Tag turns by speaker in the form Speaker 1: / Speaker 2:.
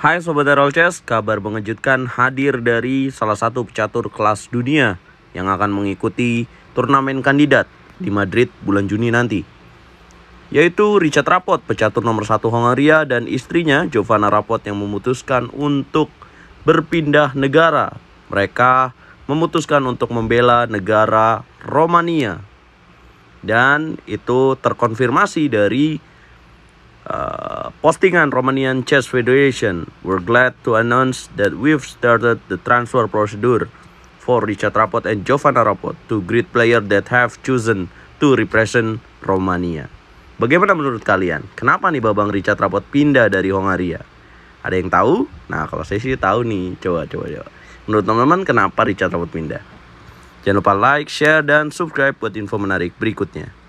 Speaker 1: Hai Sobat Chess, kabar mengejutkan hadir dari salah satu pecatur kelas dunia yang akan mengikuti turnamen kandidat di Madrid bulan Juni nanti. Yaitu Richard Rapot, pecatur nomor satu Hongaria dan istrinya Giovanna Rapot yang memutuskan untuk berpindah negara. Mereka memutuskan untuk membela negara Romania. Dan itu terkonfirmasi dari uh, postingan Romanian Chess Federation, we're glad to announce that we've started the transfer procedure for Richard Rapot and Jovana Rapot, to great player that have chosen to represent Romania. Bagaimana menurut kalian? Kenapa nih Babang Richard Rapot pindah dari Hongaria? Ada yang tahu? Nah, kalau saya sih tahu nih. Coba, coba, coba. Menurut teman-teman, kenapa Richard Rapot pindah? Jangan lupa like, share, dan subscribe buat info menarik berikutnya.